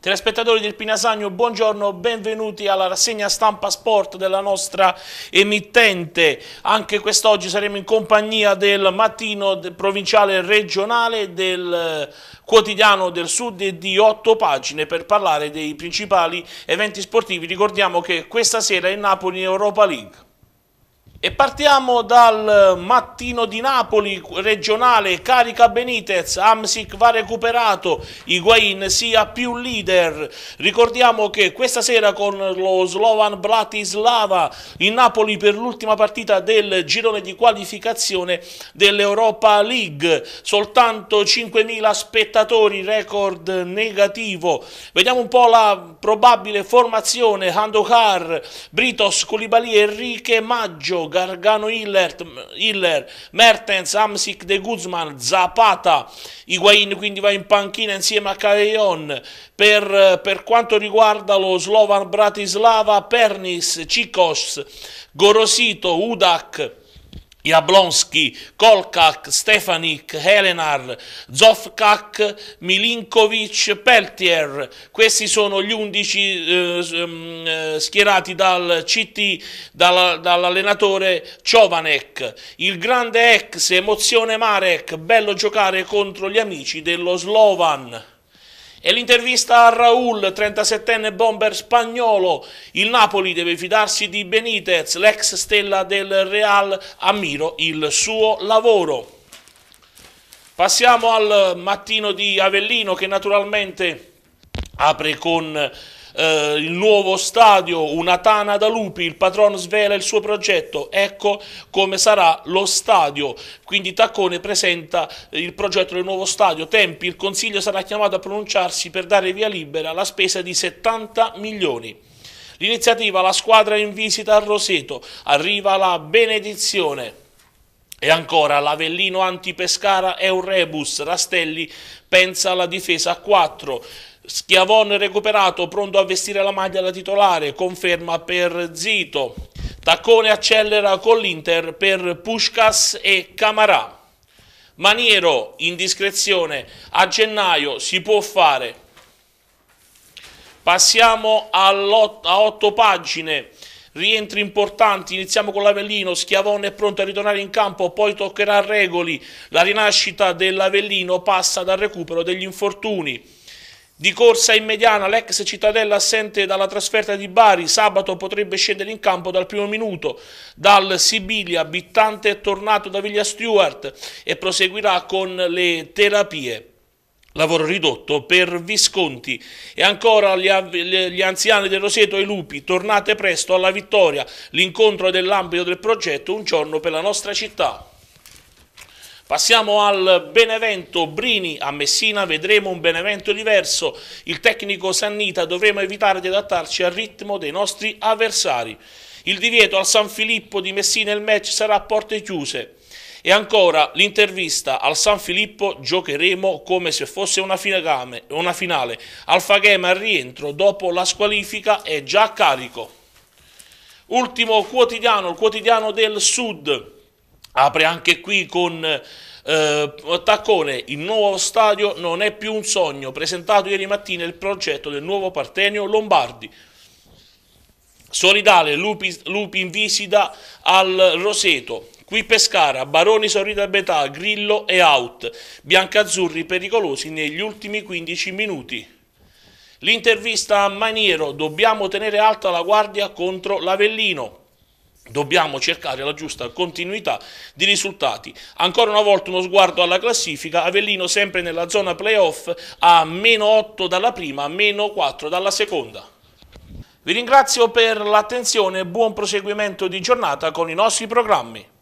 Telespettatori del Pinasagno, buongiorno, benvenuti alla rassegna stampa sport della nostra emittente. Anche quest'oggi saremo in compagnia del mattino provinciale e regionale del eh, quotidiano del sud di otto pagine per parlare dei principali eventi sportivi. Ricordiamo che questa sera è Napoli Europa League. E partiamo dal mattino di Napoli, regionale, carica Benitez, Amsic va recuperato, Higuain sia più leader. Ricordiamo che questa sera con lo Slovan Bratislava in Napoli per l'ultima partita del girone di qualificazione dell'Europa League, soltanto 5.000 spettatori, record negativo. Vediamo un po' la probabile formazione, Handokar, Britos, Culibali, Enrique, Maggio, Gargano Hillert, Hiller, Mertens, Amsic De Guzman, Zapata, Higuain quindi va in panchina insieme a Caveon, per, per, quanto riguarda lo Slovan Bratislava, Pernis, Cikos, Gorosito, Udak, Jablonski, Kolkak, Stefanik, Helenar, Zofkak, Milinkovic, Peltier. Questi sono gli undici eh, mm, eh schierati dal CT, dalla, dall'allenatore Ciovanek. Il grande ex, emozione Marek, bello giocare contro gli amici dello Slovan. E l'intervista a Raul, 37enne bomber spagnolo. Il Napoli deve fidarsi di Benitez, l'ex stella del Real. Ammiro il suo lavoro. Passiamo al mattino di Avellino che naturalmente apre con eh, il nuovo stadio, una tana da lupi, il patrono svela il suo progetto, ecco come sarà lo stadio. Quindi Taccone presenta il progetto del nuovo stadio, tempi, il Consiglio sarà chiamato a pronunciarsi per dare via libera alla spesa di 70 milioni. L'iniziativa La squadra in visita a Roseto, arriva la benedizione. E ancora l'Avellino anti-Pescara è un rebus, Rastelli pensa alla difesa a 4. Schiavone recuperato, pronto a vestire la maglia da titolare, conferma per Zito. Taccone accelera con l'Inter per Puskas e Camarà. Maniero, indiscrezione, a gennaio si può fare. Passiamo a otto pagine rientri importanti, iniziamo con l'Avellino, Schiavone è pronto a ritornare in campo, poi toccherà Regoli, la rinascita dell'Avellino passa dal recupero degli infortuni. Di corsa in mediana, l'ex cittadella assente dalla trasferta di Bari, sabato potrebbe scendere in campo dal primo minuto. Dal Sibilia, abitante è tornato da Viglia Stewart e proseguirà con le terapie lavoro ridotto per Visconti e ancora gli, gli, anziani del Roseto e i lupi, tornate presto alla vittoria, l'incontro dell'ambito del progetto Un giorno per la nostra città. Passiamo al Benevento Brini, a Messina vedremo un Benevento diverso, il tecnico Sannita dovremo evitare di adattarci al ritmo dei nostri avversari. Il divieto al San Filippo di Messina il match sarà a porte chiuse. E ancora l'intervista al San Filippo giocheremo come se fosse una, finagame, una finale. Alfaghema al rientro dopo la squalifica è già a carico. Ultimo quotidiano, il quotidiano del Sud. Apre anche qui con eh, Taccone, il nuovo stadio non è più un sogno, presentato ieri mattina il progetto del nuovo partenio Lombardi. Solidale, Lupi, Lupi in visita al Roseto, Qui Pescara, Baroni sorride a metà, Grillo e out. Biancazzurri pericolosi negli ultimi 15 minuti. L'intervista a Maniero, dobbiamo tenere alta la guardia contro l'Avellino. Dobbiamo cercare la giusta continuità di risultati. Ancora una volta uno sguardo alla classifica, Avellino sempre nella zona playoff a meno 8 dalla prima, meno 4 dalla seconda. Vi ringrazio per l'attenzione e buon proseguimento di giornata con i nostri programmi.